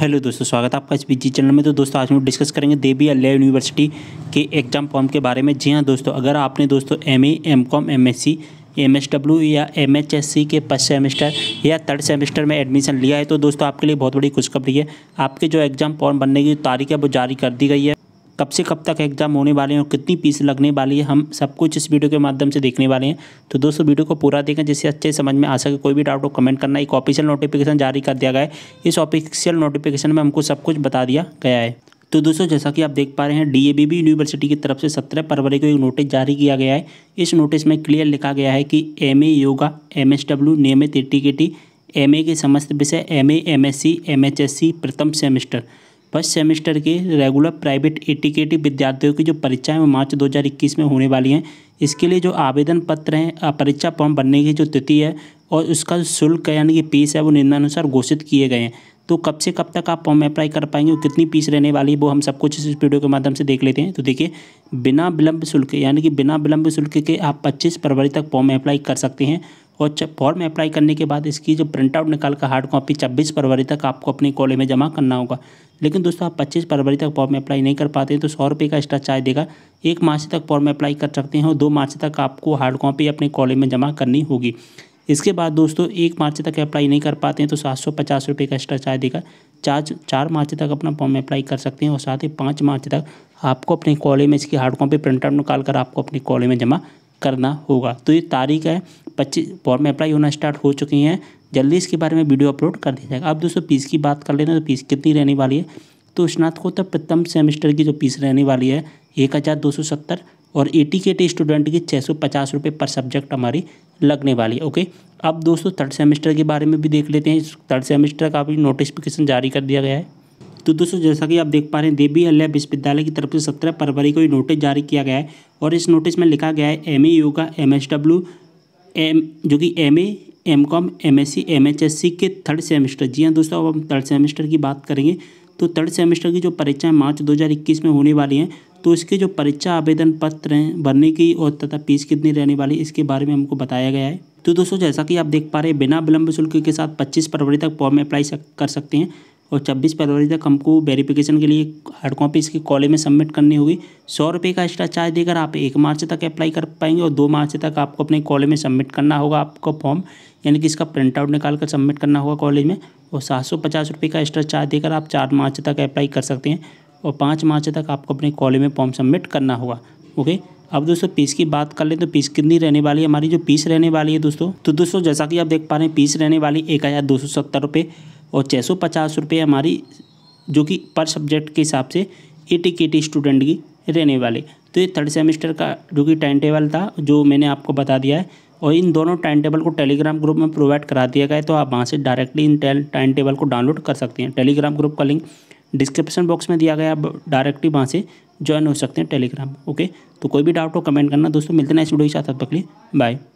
hello दोस्तों स्वागत है आपका इस बीजी चैनल में तो दोस्तों आज हम डिस्कस करेंगे देवी अल्लाह यूनिवर्सिटी के एग्जाम फॉर्म के बारे में जी हाँ दोस्तों अगर आपने दोस्तों M A M com M S C M S W या एम एच एस सी के फर्स्ट सेमेस्टर या थर्ड सेमेस्टर में एडमिशन लिया है तो दोस्तों आपके लिए बहुत बड़ी खुशखबरी है आपके जो एग्ज़ाम फॉर्म बनने की तारीख है वो जारी कर दी गई है कब से कब तक एग्जाम होने वाले हैं और कितनी फीस लगने वाली है हम सब कुछ इस वीडियो के माध्यम से देखने वाले हैं तो दोस्तों वीडियो को पूरा देखें जिससे अच्छे समझ में आ सके कोई भी डाउट हो कमेंट करना एक ऑफिशियल नोटिफिकेशन जारी कर दिया गया है इस ऑफिशियल नोटिफिकेशन में हमको सब कुछ बता दिया गया है तो दोस्तों जैसा कि आप देख पा रहे हैं डीएबीबी यूनिवर्सिटी की तरफ से सत्रह फरवरी को एक नोटिस जारी किया गया है इस नोटिस में क्लियर लिखा गया है कि M A yoga M S W नियमित टी के समस्त विषय M A M S C M H S C प्रथम सेमेस्टर फर्स्ट सेमेस्टर के रेगुलर प्राइवेट एटिकेटिव विद्यार्थियों की जो परीक्षाएं मार्च 2021 में होने वाली हैं इसके लिए जो आवेदन पत्र हैं परीक्षा फॉर्म भरने की जो तिथि है और उसका शुल्क यानी कि फीस है वो निम्नानुसार घोषित किए गए हैं तो कब से कब तक आप फॉर्म अप्लाई कर पाएंगे और कितनी फीस रहने वाली है वो हम सब कुछ इस वीडियो के माध्यम से देख लेते हैं तो देखिए बिना विलंब शुल्क यानी कि बिना विलंब शुल्क के आप 25 फरवरी तक फॉर्म अप्लाई कर सकते हैं और फॉर्म अप्लाई करने के बाद इसकी जो प्रिंटआउट निकाल कर हार्ड कॉपी छब्बीस फरवरी तक आपको अपने कॉलेज में जमा करना होगा लेकिन दोस्तों आप 25 फरवरी तक फॉर्म अप्लाई नहीं कर पाते हैं तो सौ रुपये का एक्स्ट्रा चार्ज देगा एक मार्च तक फॉर्म अप्लाई कर सकते हैं और दो मार्च तक आपको हार्ड कॉपी अपने कॉलेज में जमा करनी होगी इसके बाद दोस्तों एक मार्च तक अप्लाई नहीं कर पाते हैं तो सात सौ पचास रुपये का एक्स्ट्रा चार्ज देगा चार्ज चार मार्च तक अपना फॉर्म अप्लाई कर सकते हैं और साथ ही पाँच मार्च तक आपको अपने कॉलेज में इसकी हार्ड कॉपी प्रिंटआउट निकाल कर आपको अपने कॉलेज में जमा करना होगा तो ये तारीख है पच्चीस फॉर्म अप्लाई होना स्टार्ट हो चुकी हैं जल्दी इसके बारे में वीडियो अपलोड कर दिया जाएगा अब दोस्तों फीस की बात कर लेना तो फीस कितनी रहने वाली है तो स्नातकोत्तर प्रथम सेमेस्टर की जो फीस रहने वाली है एक हज़ार दो सौ सत्तर और एटी के स्टूडेंट की छः सौ पचास रुपये पर सब्जेक्ट हमारी लगने वाली है ओके अब दोस्तों थर्ड सेमेस्टर के बारे में भी देख लेते हैं थर्ड सेमेस्टर का भी नोटिफिकेशन जारी कर दिया गया है तो दोस्तों जैसा कि आप देख पा रहे हैं देवी हल्या विश्वविद्यालय की तरफ से सत्रह फरवरी को ये नोटिस जारी किया गया है और इस नोटिस में लिखा गया है M A yoga M S W M जो कि M A M com M S C M H S C के थर्ड सेमेस्टर जी हाँ दोस्तों अब हम थर्ड सेमेस्टर की बात करेंगे तो थर्ड सेमेस्टर की जो परीक्षाएं मार्च 2021 में होने वाली हैं तो इसके जो परीक्षा आवेदन पत्र हैं भरने की और तथा फीस कितनी रहने वाली इसके बारे में हमको बताया गया है तो दोस्तों जैसा कि आप देख पा रहे हैं बिना विलंब शुल्क के साथ पच्चीस फरवरी तक फॉर्म अप्लाई कर सकते हैं और 26 फरवरी तक हमको वेरिफिकेशन के लिए हार्ड कॉपी इसकी कॉलेज में सबमिट करनी होगी सौ रुपये का एक्स्ट्रा चार्ज देकर आप एक मार्च तक अप्लाई कर पाएंगे और दो मार्च तक आपको अपने कॉलेज में सबमिट करना होगा आपको फॉर्म यानी कि इसका प्रिंट आउट निकाल कर सबमिट करना होगा कॉलेज में और सात सौ पचास रुपये का एक्स्ट्रा चार्ज देकर आप चार मार्च तक अप्लाई कर सकते हैं और पाँच मार्च तक आपको अपने कॉलेज में फॉर्म सबमिट करना होगा ओके अब दोस्तों पीस की बात कर लें तो पीस कितनी रहने वाली है हमारी जो पीस रहने वाली है दोस्तों तो दोस्तों जैसा कि आप देख पा रहे हैं पीस रहने वाली एक हज़ार दो सौ सत्तर रुपये और छः सौ पचास रुपये हमारी जो कि पर सब्जेक्ट के हिसाब से एटी के टी स्टूडेंट की रहने वाले तो ये थर्ड सेमेस्टर का जो कि टाइम टेबल था जो मैंने आपको बता दिया है और इन दोनों टाइम टेबल को टेलीग्राम ग्रुप में प्रोवाइड करा दिया गया है तो आप वहाँ से डायरेक्टली इन टाइम टेबल को डाउनलोड कर सकते हैं टेलीग्राम ग्रुप का लिंक डिस्क्रिप्शन बॉक्स में दिया गया आप डायरेक्टली वहाँ से ज्वाइन हो सकते हैं टेलीग्राम ओके तो कोई भी डाउट हो कमेंट करना दोस्तों मिलते हैं इस वीडियो के साथ तब तक लिए बाय